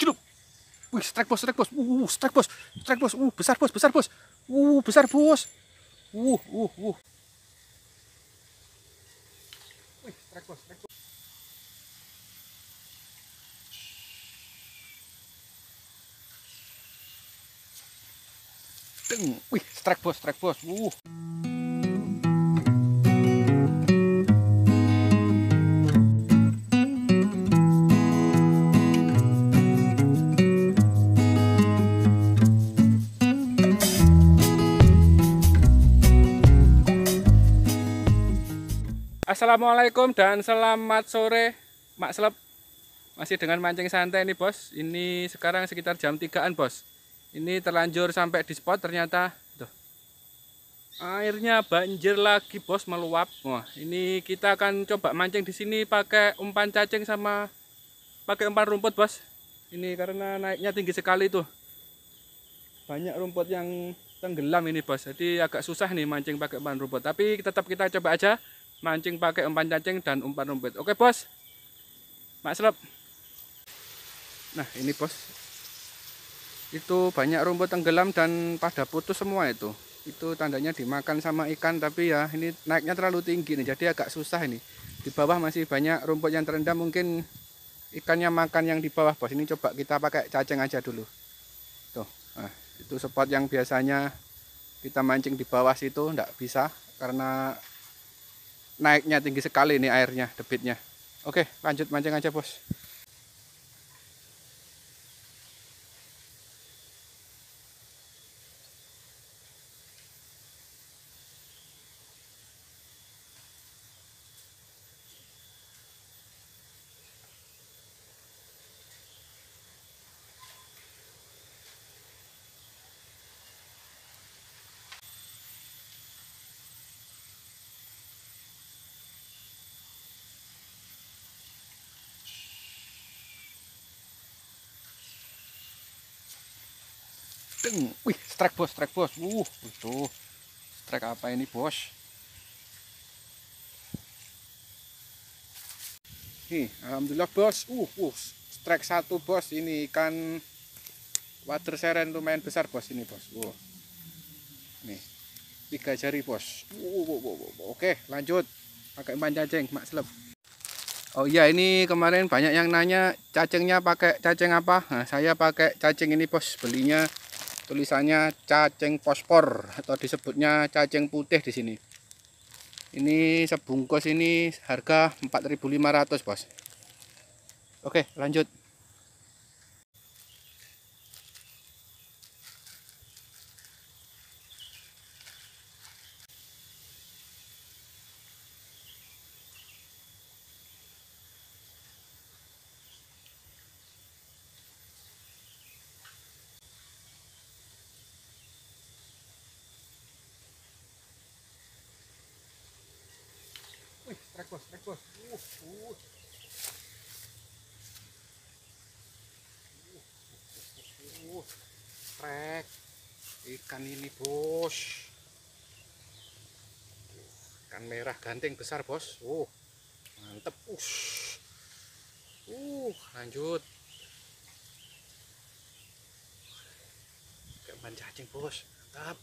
Giluk. Wih, strike bos, strike bos. Uh, strike bos. Strike bos. Uh, besar bos, besar bos. Uh, besar bos. Uh, uh, uh. Wih, strike bos, strike bos. Deng. Wih, strike bos, strike bos. Uh. Assalamualaikum dan selamat sore Mak Selep Masih dengan mancing santai nih bos Ini sekarang sekitar jam 3an bos Ini terlanjur sampai di spot ternyata tuh, Airnya banjir lagi bos meluap Wah, Ini kita akan coba mancing di sini pakai umpan cacing sama pakai umpan rumput bos Ini karena naiknya tinggi sekali tuh Banyak rumput yang tenggelam ini bos Jadi agak susah nih mancing pakai umpan rumput Tapi tetap kita coba aja mancing pakai umpan cacing dan umpan rumput oke bos selop. nah ini bos itu banyak rumput tenggelam dan pada putus semua itu itu tandanya dimakan sama ikan tapi ya ini naiknya terlalu tinggi nih jadi agak susah ini di bawah masih banyak rumput yang terendam mungkin ikannya makan yang di bawah bos ini coba kita pakai cacing aja dulu tuh nah, itu spot yang biasanya kita mancing di bawah situ tidak bisa karena naiknya tinggi sekali ini airnya debitnya oke lanjut mancing aja bos wih strike bos strike bos uh itu strike apa ini bos nih alhamdulillah bos uh, uh strike satu bos ini ikan water seren lumayan besar bos ini bos uh. nih tiga jari bos uh, uh, uh, uh, uh. oke lanjut pakai umpan cacing mak seleb Oh iya ini kemarin banyak yang nanya cacingnya pakai cacing apa? Nah, saya pakai cacing ini bos belinya tulisannya cacing pospor atau disebutnya cacing putih di sini. Ini sebungkus ini harga 4.500, Bos. Oke, lanjut. bos, naik bos. Uh uh. Uh, uh, uh. uh, trek ikan ini bos ikan merah ganteng besar bos uh mantep uh uh lanjut ikan cacing bos mantap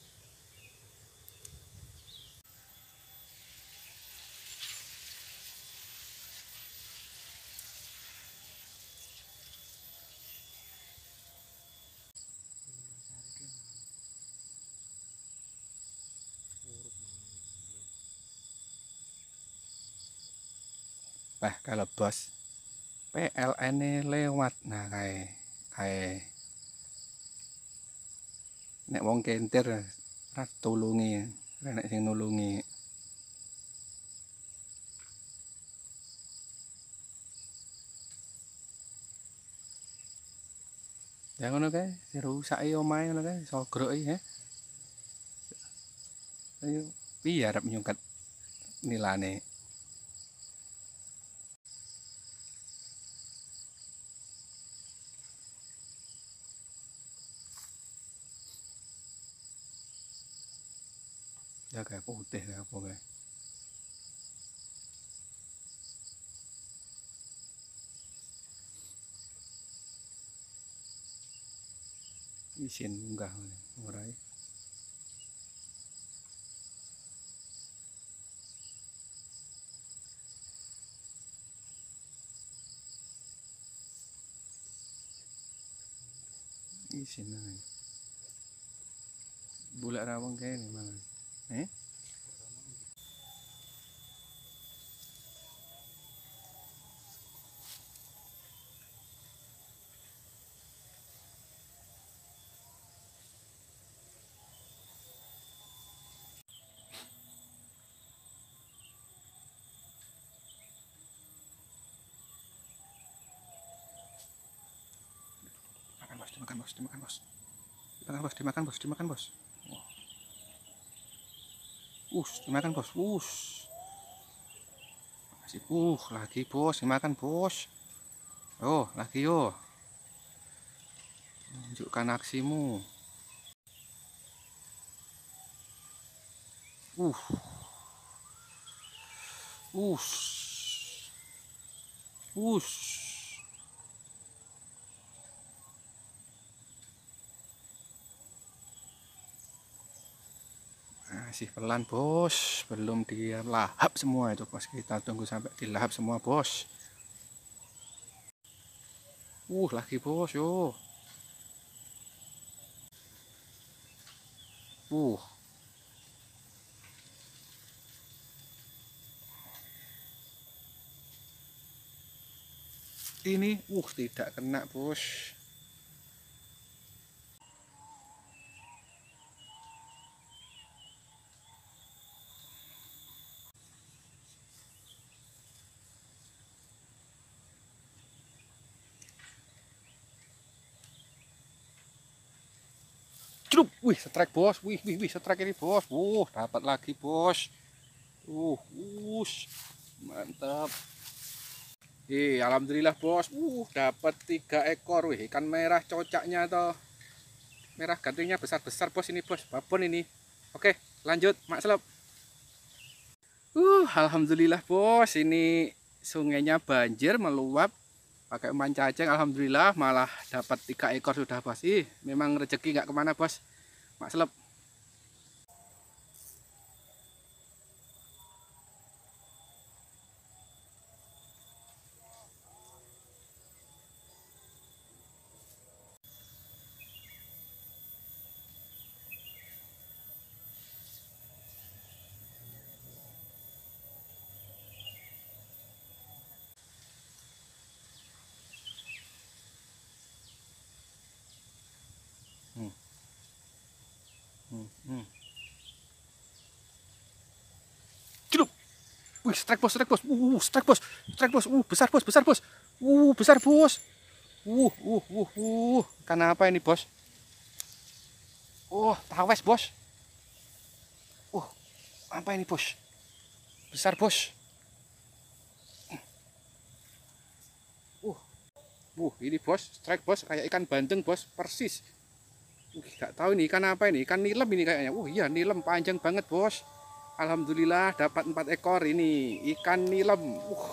Wah, kalau bos PLN -nya lewat. Nah, kayak kayak nek wong kentir rak tulungi, nek sing nulungi. Ya ngono kae, dirusaki omahe ngono kae, sogroki ya. Ayo piye arep nyungkat nilane. 약간 어때 내가 보게 이 신가 뭐라 해 cái xin này bù lại ra băng cái này mà Makan eh? dimakan bos dimakan bos dimakan bos dimakan bos dimakan bos dimakan bos wow. Us, dimakan bos. Us. Masih uh lagi bos, dimakan bos. Oh, lagi yo. Tunjukkan aksimu. Uh. Us. Us. masih pelan bos belum dilahap semua itu bos kita tunggu sampai dilahap semua bos uh lagi bos yo uh ini uh tidak kena bos Wih, setrek bos. Wih, wih, wih, setrek ini bos. Wuh, dapat lagi bos. Uh, us mantap. Eh, alhamdulillah bos. Uh, dapat tiga ekor. Wih, ikan merah cocaknya toh. Merah gantungnya besar-besar bos ini bos. Babon ini. Oke, lanjut. Mak selop. Uh, alhamdulillah bos. Ini sungainya banjir meluap. Pakai umpan cacing, alhamdulillah malah dapat tiga ekor sudah bos. Ih, memang rezeki nggak kemana bos. Mak Selep Wih, strike bos, strike bos. Uh, uh, strike bos. Strike bos. Uh, besar bos, besar bos. Uh, besar bos. Uh, uh, uh, uh. Karena apa ini, bos? Oh, tawes, bos. Uh, apa ini, bos? Besar, bos. Uh. Uh, ini, bos. Strike, bos. Kayak ikan bandeng, bos. Persis. uh, gak tahu ini ikan apa ini. Ikan nilem ini kayaknya. Uh, iya, nilem panjang banget, bos. Alhamdulillah dapat empat ekor ini ikan nilam. uh.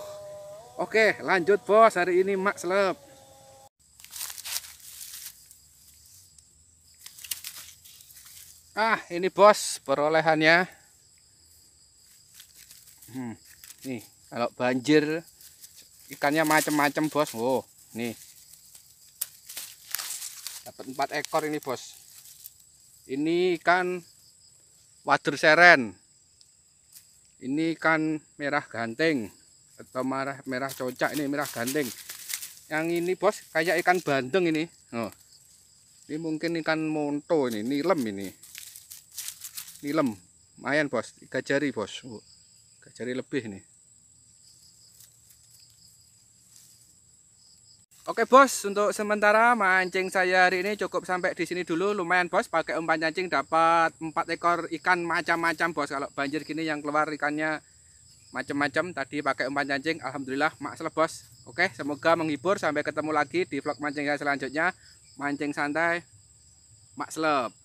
Oke lanjut bos hari ini mak seleb Ah ini bos perolehannya hmm, Nih kalau banjir ikannya macam-macam bos Oh nih dapat empat ekor ini bos ini ikan wader seren ini ikan merah ganteng atau merah merah cocak ini merah ganteng yang ini bos kayak ikan bandeng ini oh. ini mungkin ikan monto ini nilem ini nilem mayan bos tiga jari bos oh. tiga jari lebih nih Oke bos, untuk sementara mancing saya hari ini cukup sampai di sini dulu. Lumayan bos, pakai umpan cacing dapat empat ekor ikan macam-macam bos. Kalau banjir gini yang keluar ikannya macam-macam. Tadi pakai umpan cacing, alhamdulillah maksel bos. Oke, semoga menghibur. Sampai ketemu lagi di vlog mancing saya selanjutnya. Mancing santai, makslep.